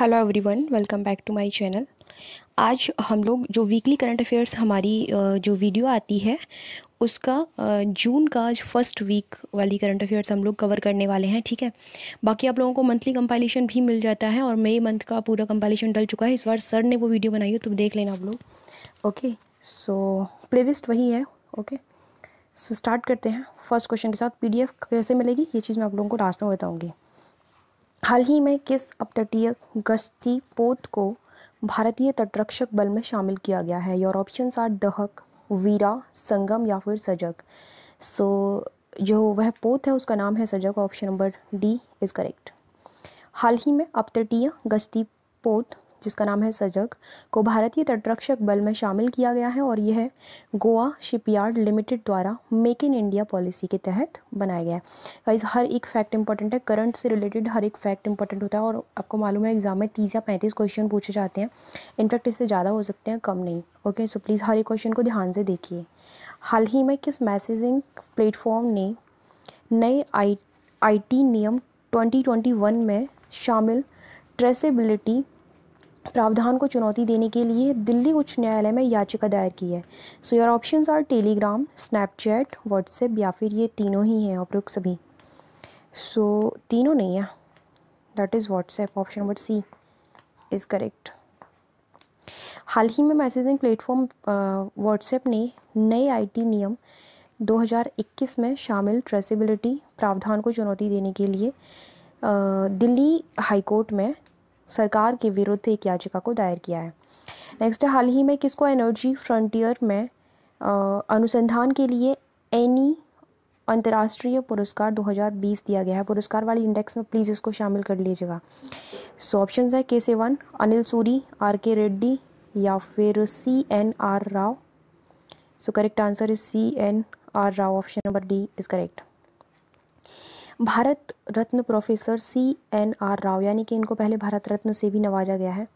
hello everyone welcome back to my channel आज हम लोग जो वीकली करंट अफेयर्स हमारी जो वीडियो आती है उसका जून का फर्स्ट वीक वाली करंट अफेयर्स हम लोग कवर करने वाले हैं ठीक है बाकी आप लोगों को मंथली कंपाइलेशन भी मिल जाता है और मई मंथ का पूरा कंपाइलेशन डल चुका है इस बार सर ने वो वीडियो बनाई हो तो देख लेना आप लोग ओके सो प्ले वही है ओके सो स्टार्ट करते हैं फर्स्ट क्वेश्चन के साथ पी कैसे मिलेगी ये चीज़ मैं आप लोगों को लास्ट में बताऊँगी हाल ही में किस अपतटीय गश्ती पोत को भारतीय तटरक्षक बल में शामिल किया गया है योर ऑप्शन आर दहक वीरा संगम या फिर सजग सो so, जो वह पोत है उसका नाम है Sajag option number D is correct हाल ही में अपतटीय गश्ती पोत जिसका नाम है सजग को भारतीय तटरक्षक बल में शामिल किया गया है और यह गोवा शिपयार्ड लिमिटेड द्वारा मेक इन इंडिया पॉलिसी के तहत बनाया गया है गाइज हर एक फैक्ट इंपॉर्टेंट है करंट से रिलेटेड हर एक फैक्ट इंपॉर्टेंट होता है और आपको मालूम है एग्जाम में तीस या पैंतीस क्वेश्चन पूछे जाते हैं इनफैक्ट इससे ज़्यादा हो सकते हैं कम नहीं ओके सो प्लीज़ हर एक क्वेश्चन को ध्यान से देखिए हाल ही में किस मैसेजिंग प्लेटफॉर्म ने नए आई आईटी नियम 2021 में शामिल ट्रेसेबिलिटी प्रावधान को चुनौती देने के लिए दिल्ली उच्च न्यायालय में याचिका दायर की है so your option are Telegram Snapchat WhatsApp या फिर ये तीनों ही हैं उपरुक्त सभी सो so, तीनों नहीं है that is WhatsApp option number C is correct हाल ही में मैसेजिंग प्लेटफॉर्म व्हाट्सएप ने नए आईटी नियम 2021 में शामिल ट्रेसिबिलिटी प्रावधान को चुनौती देने के लिए दिल्ली हाईकोर्ट में सरकार के विरुद्ध एक याचिका को दायर किया है नेक्स्ट है हाल ही में किसको एनर्जी फ्रंटियर में अनुसंधान के लिए एनी अंतर्राष्ट्रीय पुरस्कार 2020 दिया गया है पुरस्कार वाली इंडेक्स में प्लीज़ इसको शामिल कर लीजिएगा सो ऑप्शन है के सेवन अनिल सूरी आर के रेड्डी या फिर C N R Rao so correct answer is C N R Rao option number D is correct Bharat Ratna professor C N R Rao यानी कि इनको पहले भारत रत्न से भी नवाजा गया है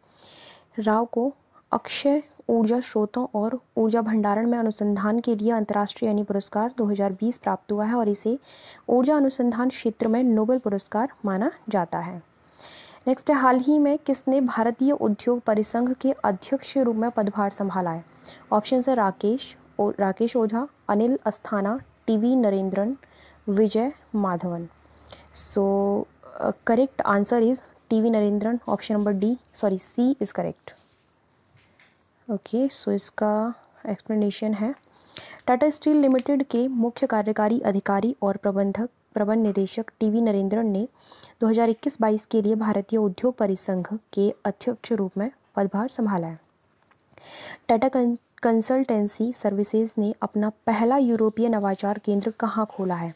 राव को अक्षय ऊर्जा स्रोतों और ऊर्जा भंडारण में अनुसंधान के लिए अंतर्राष्ट्रीय यानी पुरस्कार 2020 प्राप्त हुआ है और इसे ऊर्जा अनुसंधान क्षेत्र में नोबेल पुरस्कार माना जाता है नेक्स्ट हाल ही में किसने भारतीय उद्योग परिसंघ के अध्यक्ष के रूप में पदभार संभाला है ऑप्शन है Rakesh Rakesh Ojha Anil Asthana T V Narendran Vijay Madhavan so correct answer is T V Narendran option number D sorry C is correct okay so इसका एक्सप्लेनेशन है टाटा स्टील लिमिटेड के मुख्य कार्यकारी अधिकारी और प्रबंधक प्रबंध निदेशक टी वी नरेंद्रन ने 2021-22 के लिए भारतीय उद्योग परिसंघ के अध्यक्ष रूप में पदभार संभाला है टाटा कंसल्टेंसी सर्विसेज ने अपना पहला यूरोपीय नवाचार केंद्र कहाँ खोला है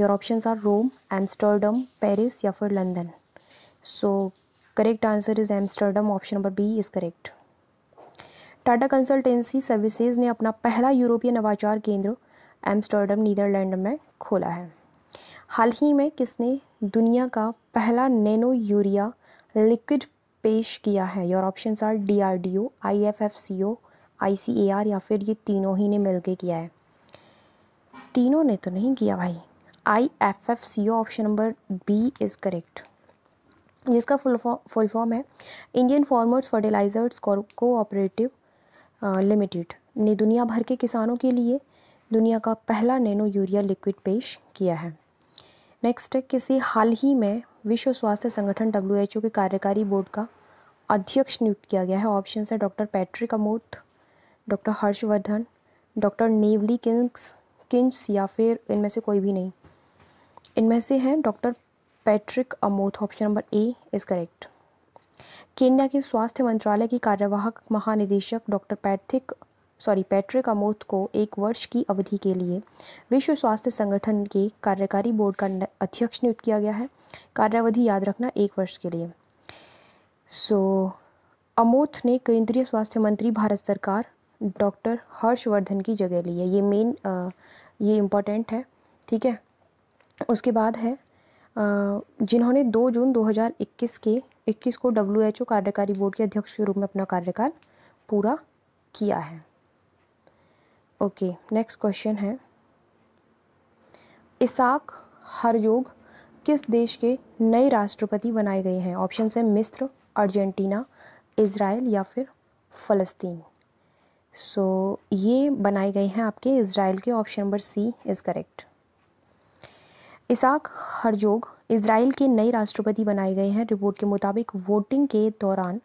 your option are Rome Amsterdam Paris या फिर London so correct answer is Amsterdam option number B is correct Tata consultancy services ने अपना पहला यूरोपीय नवाचार केंद्र एम्स्टर्डम नीदरलैंड में खोला है हाल ही में किसने दुनिया का पहला नैनो यूरिया लिक्विड पेश किया है your option are D R D O I F F C O I या फिर ये तीनों ही ने मिल के किया है तीनों ने तो नहीं किया भाई I F F C O option number B is correct जिसका फुल फुल फॉर्म है Indian Farmers Fertilisers Cooperative Limited ने दुनिया भर के किसानों के लिए दुनिया का पहला नैनो यूरिया लिक्विड पेश किया है नेक्स्ट है किसी हाल ही में विश्व स्वास्थ्य संगठन डब्ल्यू के कार्यकारी बोर्ड का अध्यक्ष नियुक्त किया गया है ऑप्शन है doctor Patrick Amoth doctor Harshvardhan doctor Neville Kings Kings या फिर इनमें से कोई भी नहीं इनमें से हैं doctor Patrick Amoth option number A is correct Kenya के स्वास्थ्य मंत्रालय की कार्यवाहक महानिदेशक doctor Patrick sorry Patrick Amoth को एक वर्ष की अवधि के लिए विश्व स्वास्थ्य संगठन के कार्यकारी बोर्ड का अध्यक्ष नियुक्त किया गया है कार्यावधि याद रखना एक वर्ष के लिए सो so, अमोथ ने केंद्रीय स्वास्थ्य मंत्री भारत सरकार डॉक्टर हर्षवर्धन की जगह ली है ये मेन ये इम्पोर्टेंट है ठीक है उसके बाद है जिन्होंने 2 जून 2021 के 21 को डब्ल्यूएचओ कार्यकारी बोर्ड के अध्यक्ष के रूप में अपना कार्यकाल पूरा किया है ओके नेक्स्ट क्वेश्चन है इसाक हरजोग किस देश के नए राष्ट्रपति बनाए गए हैं ऑप्शन है मिस्र अर्जेंटीना इसराइल या फिर फ़लस्तीन सो so, ये बनाए गए हैं आपके इसराइल के option number C is correct Isaac Herzog Israel के नए राष्ट्रपति बनाए गए हैं रिपोर्ट के मुताबिक वोटिंग के दौरान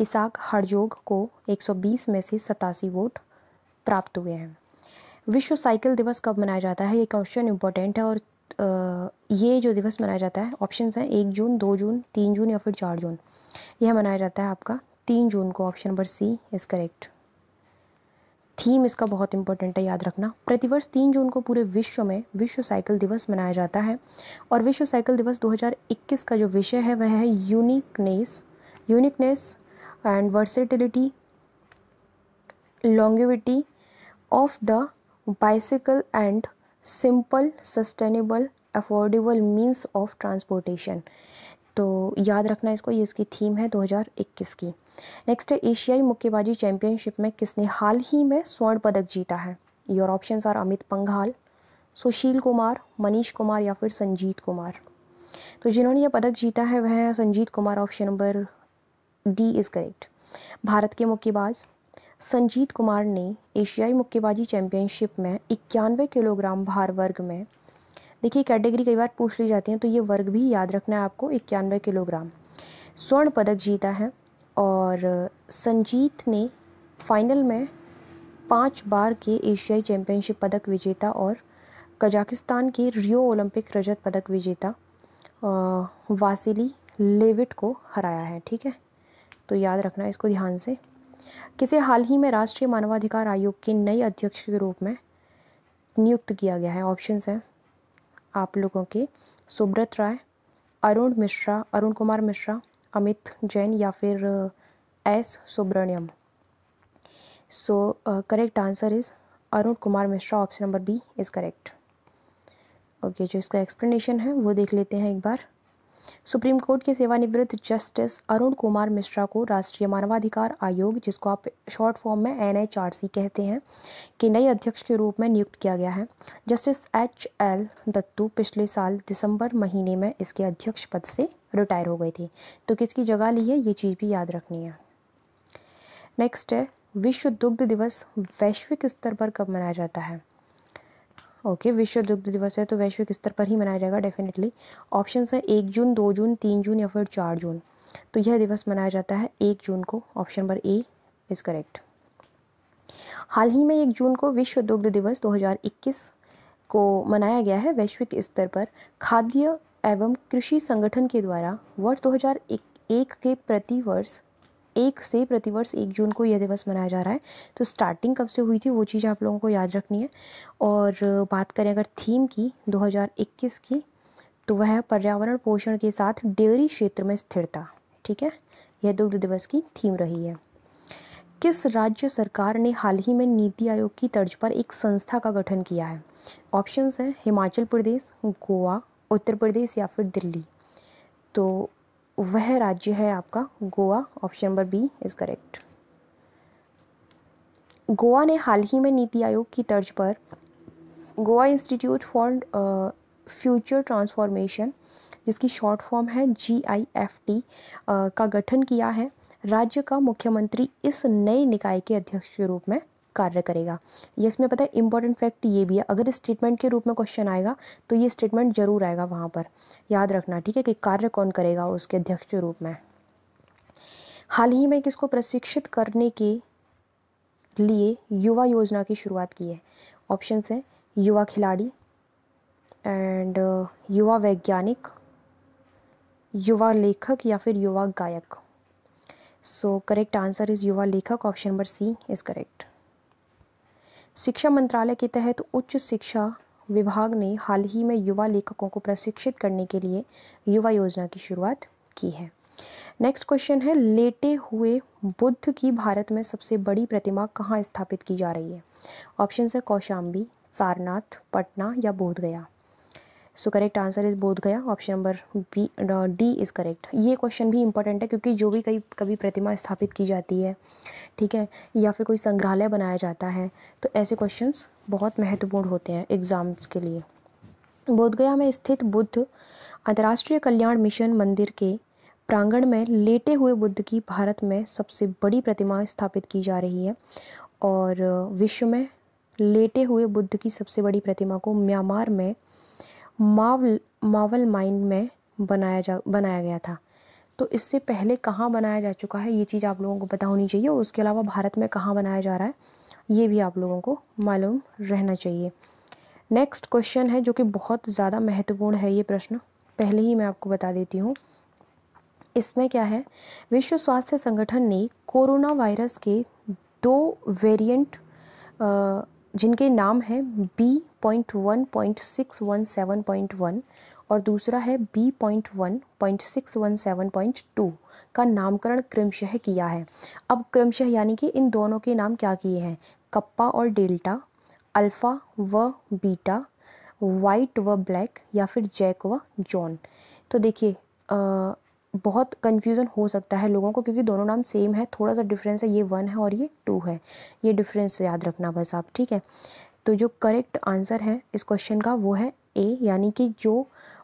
इसाक हरजोग को 120 में से सतासी वोट प्राप्त हुए हैं विश्व साइकिल दिवस कब मनाया जाता है ये क्वेश्चन इंपॉर्टेंट है और ये जो दिवस मनाया जाता है ऑप्शन हैं एक जून दो जून तीन जून या फिर चार जून यह मनाया जाता है आपका तीन जून को option number C is correct theme इसका बहुत इंपॉर्टेंट है याद रखना प्रतिवर्ष तीन जून को पूरे विश्व में विश्व साइकिल दिवस मनाया जाता है और विश्व साइकिल दिवस 2021 का जो विषय है वह है uniqueness uniqueness and versatility longevity of the bicycle and simple sustainable affordable means of transportation तो याद रखना इसको ये इसकी थीम है 2021 की नेक्स्ट है एशियाई मुक्केबाजी चैंपियनशिप में किसने हाल ही में स्वर्ण पदक जीता है your options are Amit Panghal Sushil Kumar Manish Kumar या फिर संजीत कुमार तो जिन्होंने यह पदक जीता है वह Sanjeet Kumar option number D is correct Bharat के मुक्केबाज संजीत कुमार ने एशियाई मुक्केबाजी चैंपियनशिप में इक्यानवे किलोग्राम भार वर्ग में देखिए कैटेगरी कई बार पूछ ली जाती है तो ये वर्ग भी याद रखना है आपको इक्यानवे किलोग्राम स्वर्ण पदक जीता है और संजीत ने फाइनल में पांच बार के एशियाई चैंपियनशिप पदक विजेता और कजाकिस्तान के रियो ओलंपिक रजत पदक विजेता वासिली लेविट को हराया है ठीक है तो याद रखना इसको ध्यान से किसे हाल ही में राष्ट्रीय मानवाधिकार आयोग के नए अध्यक्ष के रूप में नियुक्त किया गया है ऑप्शंस हैं आप लोगों के सुब्रत राय अरुण मिश्रा अरुण कुमार मिश्रा अमित जैन या फिर S Subramaniam so correct answer is Arun Kumar Mishra option number B is correct okay जो इसका एक्सप्लेनेशन है वो देख लेते हैं एक बार सुप्रीम कोर्ट के सेवानिवृत्त जस्टिस अरुण कुमार मिश्रा को राष्ट्रीय मानवाधिकार आयोग जिसको आप शॉर्ट फॉर्म में एन एच आर सी कहते हैं के नए अध्यक्ष के रूप में नियुक्त किया गया है जस्टिस एच एल दत्तू पिछले साल दिसंबर महीने में इसके अध्यक्ष पद से रिटायर हो गई थी तो किसकी जगह ली है ये चीज़ भी याद रखनी है नेक्स्ट है विश्व दुग्ध दिवस वैश्विक स्तर पर कब मनाया जाता है ओके okay, विश्व दुग्ध दिवस है तो वैश्विक स्तर पर ही मनाया जाएगा डेफिनेटली ऑप्शन है एक जून दो जून तीन जून या फिर चार जून तो यह दिवस मनाया जाता है एक जून को option number A is correct हाल ही में एक जून को विश्व दुग्ध दिवस 2021 को मनाया गया है वैश्विक स्तर पर खाद्य एवं कृषि संगठन के द्वारा वर्ष 2001 के प्रतिवर्ष एक से प्रतिवर्ष एक जून को यह दिवस मनाया जा रहा है तो स्टार्टिंग कब से हुई थी वो चीज़ आप लोगों को याद रखनी है और बात करें अगर थीम की 2021 की तो वह पर्यावरण पोषण के साथ डेयरी क्षेत्र में स्थिरता ठीक है यह दुग्ध दिवस की थीम रही है किस राज्य सरकार ने हाल ही में नीति आयोग की तर्ज पर एक संस्था का गठन किया है ऑप्शंस हैं हिमाचल प्रदेश गोवा उत्तर प्रदेश या फिर दिल्ली तो वह राज्य है आपका Goa option number B is correct Goa ने हाल ही में नीति आयोग की तर्ज पर Goa institute for future transformation जिसकी शॉर्ट फॉर्म है जी आई एफ टी का गठन किया है राज्य का मुख्यमंत्री इस नए निकाय के अध्यक्ष के रूप में कार्य करेगा ये इसमें पता है इंपॉर्टेंट फैक्ट ये भी है अगर स्टेटमेंट के रूप में क्वेश्चन आएगा तो ये स्टेटमेंट जरूर आएगा वहाँ पर याद रखना ठीक है कि कार्य कौन करेगा उसके अध्यक्ष के रूप में हाल ही में किसको प्रशिक्षित करने के लिए युवा योजना की शुरुआत की है ऑप्शन है युवा खिलाड़ी एंड uh, युवा वैज्ञानिक युवा लेखक या फिर युवा गायक सो करेक्ट आंसर इज़ युवा लेखक option number C is correct शिक्षा मंत्रालय के तहत उच्च शिक्षा विभाग ने हाल ही में युवा लेखकों को प्रशिक्षित करने के लिए युवा योजना की शुरुआत की है नेक्स्ट क्वेश्चन है लेटे हुए बुद्ध की भारत में सबसे बड़ी प्रतिमा कहाँ स्थापित की जा रही है ऑप्शन है कौशाम्बी सारनाथ पटना या Bodhgaya so correct answer is Bodh Gaya option number B D is correct ये क्वेश्चन भी इंपॉर्टेंट है क्योंकि जो भी कई कभी प्रतिमा स्थापित की जाती है ठीक है या फिर कोई संग्रहालय बनाया जाता है तो ऐसे क्वेश्चन बहुत महत्वपूर्ण होते हैं एग्ज़ाम्स के लिए बोधगया में स्थित बुद्ध अंतर्राष्ट्रीय कल्याण मिशन मंदिर के प्रांगण में लेटे हुए बुद्ध की भारत में सबसे बड़ी प्रतिमा स्थापित की जा रही है और uh, विश्व में लेटे हुए बुद्ध की सबसे बड़ी प्रतिमा को म्यांमार में मावल मावल माइंड में बनाया जा बनाया गया था तो इससे पहले कहाँ बनाया जा चुका है ये चीज़ आप लोगों को पता होनी चाहिए और उसके अलावा भारत में कहाँ बनाया जा रहा है ये भी आप लोगों को मालूम रहना चाहिए नेक्स्ट क्वेश्चन है जो कि बहुत ज़्यादा महत्वपूर्ण है ये प्रश्न पहले ही मैं आपको बता देती हूँ इसमें क्या है विश्व स्वास्थ्य संगठन ने कोरोना वायरस के दो वेरिएंट जिनके नाम हैं B point one point six one seven point one और दूसरा है B point one point six one seven point two का नामकरण क्रमशः किया है अब क्रमशः यानी कि इन दोनों के नाम क्या किए हैं कप्पा और डेल्टा अल्फ़ा व बीटा वाइट व ब्लैक या फिर जैक व जॉन तो देखिए बहुत कन्फ्यूज़न हो सकता है लोगों को क्योंकि दोनों नाम सेम है थोड़ा सा डिफरेंस है ये वन है और ये टू है ये डिफरेंस याद रखना बस आप ठीक है तो जो करेक्ट आंसर है इस क्वेश्चन का वो है ए यानी कि जो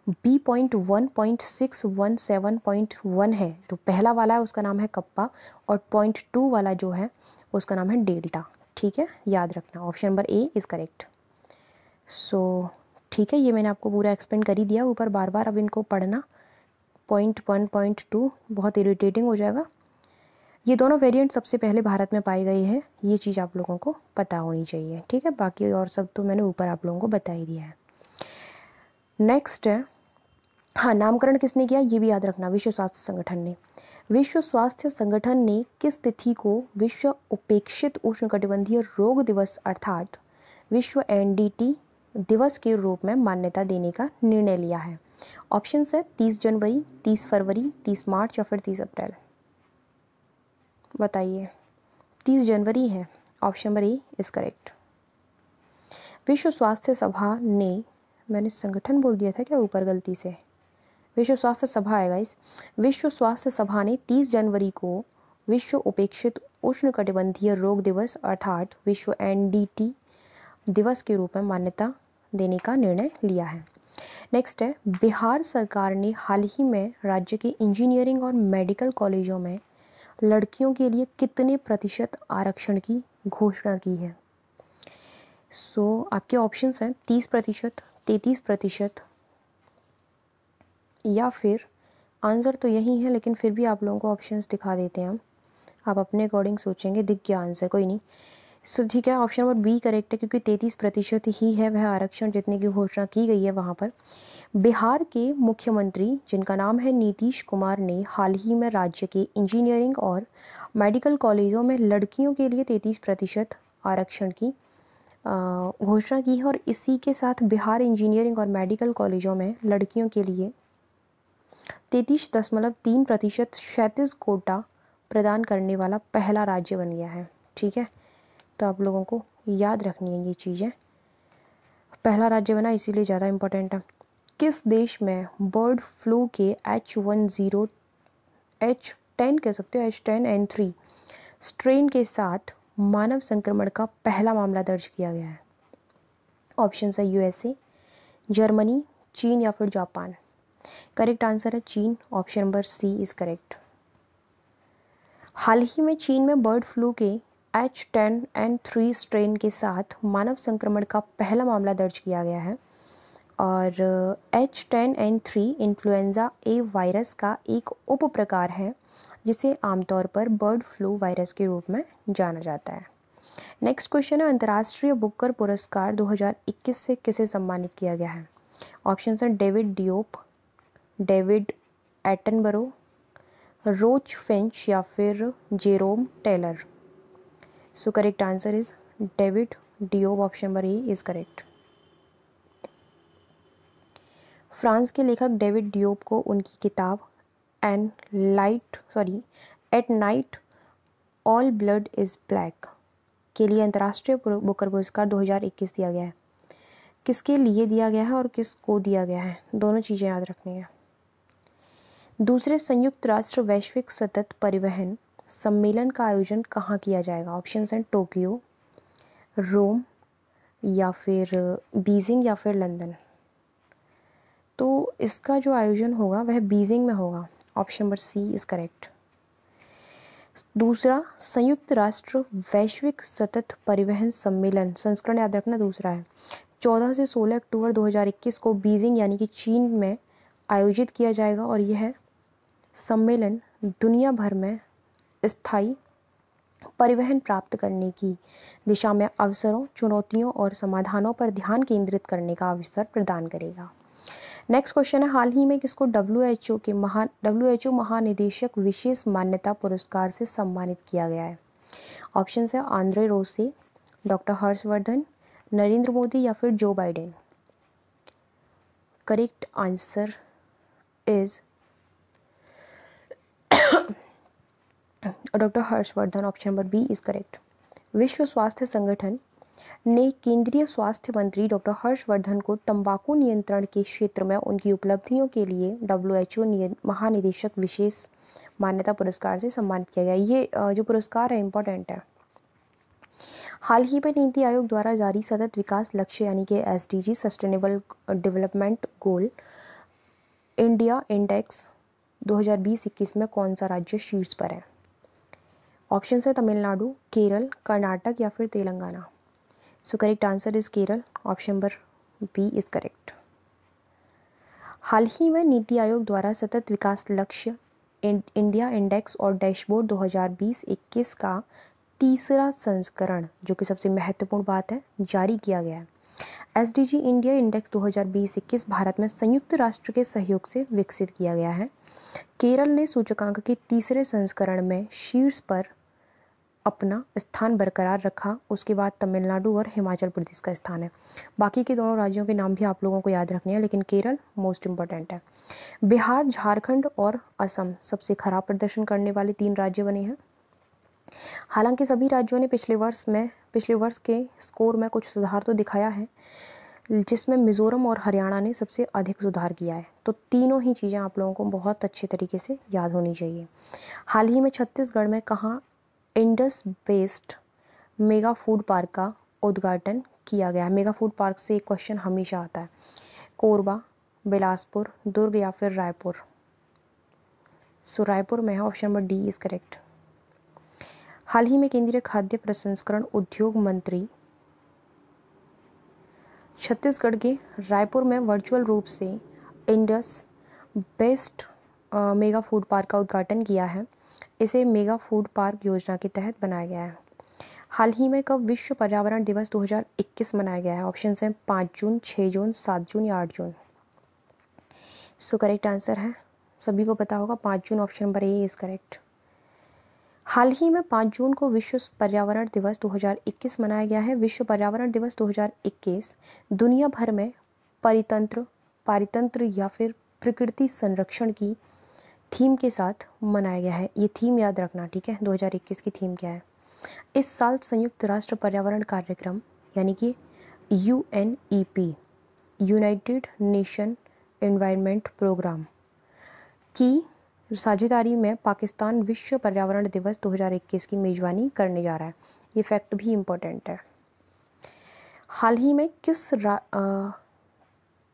B point one point six one seven point one है जो पहला वाला है उसका नाम है कप्पा और पॉइंट टू वाला जो है उसका नाम है डेल्टा ठीक है याद रखना option number A is correct so ठीक है ये मैंने आपको पूरा एक्सप्लेन कर ही दिया ऊपर बार बार अब इनको पढ़ना पॉइंट वन पॉइंट टू बहुत इरीटेटिंग हो जाएगा ये दोनों वेरिएंट सबसे पहले भारत में पाई गई है ये चीज़ आप लोगों को पता होनी चाहिए ठीक है बाकी और सब तो मैंने ऊपर आप लोगों को बता ही दिया है नेक्स्ट है हाँ नामकरण किसने किया ये भी याद रखना विश्व स्वास्थ्य संगठन ने विश्व स्वास्थ्य संगठन ने किस तिथि को विश्व उपेक्षित उष्णकटिबंधीय रोग दिवस अर्थात विश्व एनडीटी दिवस के रूप में मान्यता देने का निर्णय लिया है ऑप्शन है तीस जनवरी तीस फरवरी तीस मार्च या फिर तीस अप्रैल बताइए तीस जनवरी है option number A is correct विश्व स्वास्थ्य सभा ने मैंने संगठन बोल दिया था क्या ऊपर गलती से विश्व स्वास्थ्य सभा है गाइस विश्व स्वास्थ्य सभा ने 30 जनवरी को विश्व उपेक्षित उष्णकटिबंधीय रोग दिवस अर्थात विश्व एनडीटी दिवस के रूप में मान्यता देने का निर्णय लिया है नेक्स्ट है बिहार सरकार ने हाल ही में राज्य के इंजीनियरिंग और मेडिकल कॉलेजों में लड़कियों के लिए कितने प्रतिशत आरक्षण की घोषणा की है सो so, आपके ऑप्शंस हैं तीस प्रतिशत तैतीस प्रतिशत या फिर आंसर तो यही है लेकिन फिर भी आप लोगों को ऑप्शंस दिखा देते हैं हम आप अपने अकॉर्डिंग सोचेंगे दिख गया आंसर कोई नहीं सो ठीक है ऑप्शन नंबर बी करेक्ट है क्योंकि तैतीस प्रतिशत ही है वह आरक्षण जितने की घोषणा की गई है वहाँ पर बिहार के मुख्यमंत्री जिनका नाम है नीतीश कुमार ने हाल ही में राज्य के इंजीनियरिंग और मेडिकल कॉलेजों में लड़कियों के लिए तैतीस प्रतिशत आरक्षण की घोषणा की है और इसी के साथ बिहार इंजीनियरिंग और मेडिकल कॉलेजों में लड़कियों के लिए तैतीस दशमलव तीन प्रतिशत सैंतीस कोटा प्रदान करने वाला पहला राज्य बन गया है ठीक है तो आप लोगों को याद रखनी है ये चीज़ें पहला राज्य बना इसीलिए ज़्यादा इम्पोर्टेंट है किस देश में बर्ड फ्लू के H one zero H ten कह सकते हो H ten N three strain के साथ मानव संक्रमण का पहला मामला दर्ज किया गया है ऑप्शन है यूएसए जर्मनी चीन या फिर जापान करेक्ट आंसर है चीन option number C is correct हाल ही में चीन में बर्ड फ्लू के H ten N three strain के साथ मानव संक्रमण का पहला मामला दर्ज किया गया है और H ten N three influenza A virus का एक उप प्रकार है जिसे आमतौर पर बर्ड फ्लू वायरस के रूप में जाना जाता है नेक्स्ट क्वेश्चन है अंतर्राष्ट्रीय बुकर पुरस्कार 2021 से किसे सम्मानित किया गया है ऑप्शन हैं David Diop David Attenborough Roach Finch या फिर Jerome Taylor correct answer is David david diop option number A is correct France के लेखक डेविड डियोप को उनकी किताब and light sorry at night all blood is black के लिए अंतर्राष्ट्रीय बुकर पुरस्कार 2021 दिया गया है किसके लिए दिया गया है और किसको दिया गया है दोनों चीज़ें याद रखनी है दूसरे संयुक्त राष्ट्र वैश्विक सतत परिवहन सम्मेलन का आयोजन कहाँ किया जाएगा ऑप्शन हैं टोक्यो रोम या फिर बीजिंग या फिर लंदन तो इसका जो आयोजन होगा वह बीजिंग में होगा option number C is correct दूसरा संयुक्त राष्ट्र वैश्विक सतत परिवहन सम्मेलन संस्करण याद रखना दूसरा है 14 से 16 अक्टूबर 2021 को बीजिंग यानी कि चीन में आयोजित किया जाएगा और यह सम्मेलन दुनिया भर में स्थायी परिवहन प्राप्त करने की दिशा में अवसरों चुनौतियों और समाधानों पर ध्यान केंद्रित करने का अवसर प्रदान करेगा नेक्स्ट क्वेश्चन है हाल ही में किसको डब्ल्यू के महा डब्ल्यू महानिदेशक विशेष मान्यता पुरस्कार से सम्मानित किया गया है ऑप्शन है Andre Rose doctor Harshvardhan Narendra Modi या फिर Joe Biden correct answer is और doctor Harshvardhan option number B is correct विश्व स्वास्थ्य संगठन ने केंद्रीय स्वास्थ्य मंत्री डॉक्टर हर्षवर्धन को तंबाकू नियंत्रण के क्षेत्र में उनकी उपलब्धियों के लिए डब्ल्यू एच महानिदेशक विशेष मान्यता पुरस्कार से सम्मानित किया गया ये जो पुरस्कार है इम्पोर्टेंट है हाल ही में नीति आयोग द्वारा जारी सतत विकास लक्ष्य यानी कि S sustainable development goal India index 2020-21 में कौन सा राज्य शीर्ष पर है ऑप्शन है तमिलनाडु केरल कर्नाटक या फिर Telangana so correct answer is Kerala option number B is correct हाल ही में नीति आयोग द्वारा सतत विकास लक्ष्य इंडिया इंडेक्स और डैशबोर्ड 2020-21 का तीसरा संस्करण जो कि सबसे महत्वपूर्ण बात है जारी किया गया है एस इंडिया इंडेक्स 2020-21 भारत में संयुक्त राष्ट्र के सहयोग से विकसित किया गया है केरल ने सूचकांक के तीसरे संस्करण में शीर्ष पर अपना स्थान बरकरार रखा उसके बाद तमिलनाडु और हिमाचल प्रदेश का स्थान है बाकी के दोनों राज्यों के नाम भी आप लोगों को याद रखने हैं लेकिन केरल मोस्ट इम्पॉर्टेंट है बिहार झारखंड और असम सबसे खराब प्रदर्शन करने वाले तीन राज्य बने हैं हालांकि सभी राज्यों ने पिछले वर्ष में पिछले वर्ष के स्कोर में कुछ सुधार तो दिखाया है जिसमें मिज़ोरम और हरियाणा ने सबसे अधिक सुधार किया है तो तीनों ही चीज़ें आप लोगों को बहुत अच्छे तरीके से याद होनी चाहिए हाल ही में छत्तीसगढ़ में कहाँ Indus based mega food park का उद्घाटन किया गया है मेगा फूड पार्क से एक क्वेश्चन हमेशा आता है कोरबा बिलासपुर दुर्ग या फिर रायपुर सो रायपुर में है option number D is correct हाल ही में केंद्रीय खाद्य प्रसंस्करण उद्योग मंत्री छत्तीसगढ़ के रायपुर में वर्चुअल रूप से Indus best mega food park का उद्घाटन किया है इसे मेगा फूड पार्क योजना के तहत बनाया गया है हाल ही में कब विश्व पर्यावरण दिवस 2021 मनाया गया है ऑप्शन हैं पाँच जून छः जून सात जून या आठ जून सो करेक्ट आंसर है सभी को पता होगा पाँच जून option number A is correct हाल ही में पाँच जून को विश्व पर्यावरण दिवस 2021 मनाया गया है विश्व पर्यावरण दिवस 2021 दुनिया भर में परितंत्र पारितंत्र या फिर प्रकृति संरक्षण की थीम के साथ मनाया गया है ये थीम याद रखना ठीक है 2021 की थीम क्या है इस साल संयुक्त राष्ट्र पर्यावरण कार्यक्रम यानी कि U N E P United Nation environment programme की साझेदारी में पाकिस्तान विश्व पर्यावरण दिवस 2021 की मेज़बानी करने जा रहा है ये फैक्ट भी इम्पोर्टेंट है हाल ही में किस रा, आ,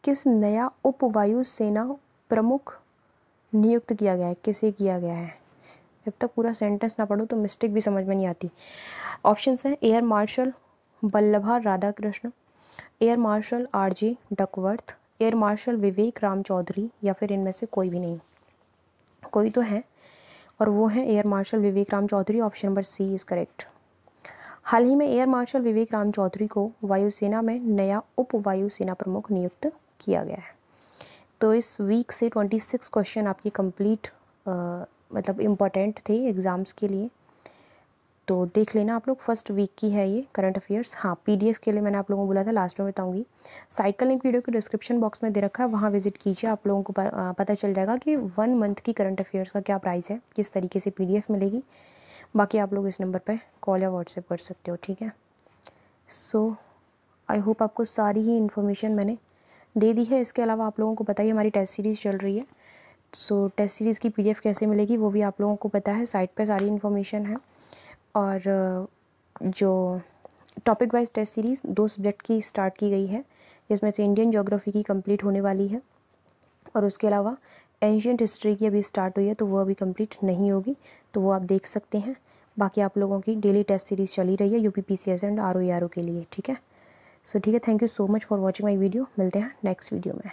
किस नया उप सेना प्रमुख नियुक्त किया गया है किसे किया गया है जब तक पूरा सेंटेंस ना पढ़ो तो मिस्टेक भी समझ में नहीं आती ऑप्शन हैं air marshal Vallabha Radhakrishna air marshal R J Duckworth air marshal Vivek Ram Chaudhary या फिर इनमें से कोई भी नहीं कोई तो है और वो है air marshal Vivek Ram Chaudhary option number C is correct हाल ही में एयर मार्शल विवेक राम चौधरी को वायुसेना में नया उप वायुसेना प्रमुख नियुक्त किया गया है तो इस वीक से ट्वेंटी सिक्स क्वेश्चन आपके कंप्लीट मतलब इम्पोर्टेंट थे एग्ज़ाम्स के लिए तो देख लेना आप लोग फर्स्ट वीक की है ये करंट अफेयर्स हाँ पीडीएफ के लिए मैंने आप लोगों को बोला था लास्ट में बताऊंगी साइट का लिंक वीडियो के डिस्क्रिप्शन बॉक्स में दे रखा है वहाँ विजिट कीजिए आप लोगों को पता चल जाएगा कि वन मंथ की करंट अफेयर्स का क्या प्राइस है किस तरीके से पी मिलेगी बाकी आप लोग इस नंबर पर कॉल या व्हाट्सएप कर सकते हो ठीक है सो आई होप आपको सारी ही इन्फॉर्मेशन मैंने दे दी है इसके अलावा आप लोगों को पता ही हमारी टेस्ट सीरीज़ चल रही है सो टेस्ट सीरीज़ की पीडीएफ कैसे मिलेगी वो भी आप लोगों को पता है साइट पे सारी इन्फॉर्मेशन है और जो टॉपिक वाइज टेस्ट सीरीज़ दो सब्जेक्ट की स्टार्ट की गई है जिसमें से इंडियन जोग्राफ़ी की कम्प्लीट होने वाली है और उसके अलावा एंशियट हिस्ट्री की अभी स्टार्ट हुई है तो वो अभी कम्प्लीट नहीं होगी तो वो आप देख सकते हैं बाकी आप लोगों की डेली टेस्ट सीरीज़ चली रही है U P P C S and R O R O के लिए ठीक है सो ठीक है thank you so much for watching my video मिलते हैं नेक्स्ट वीडियो में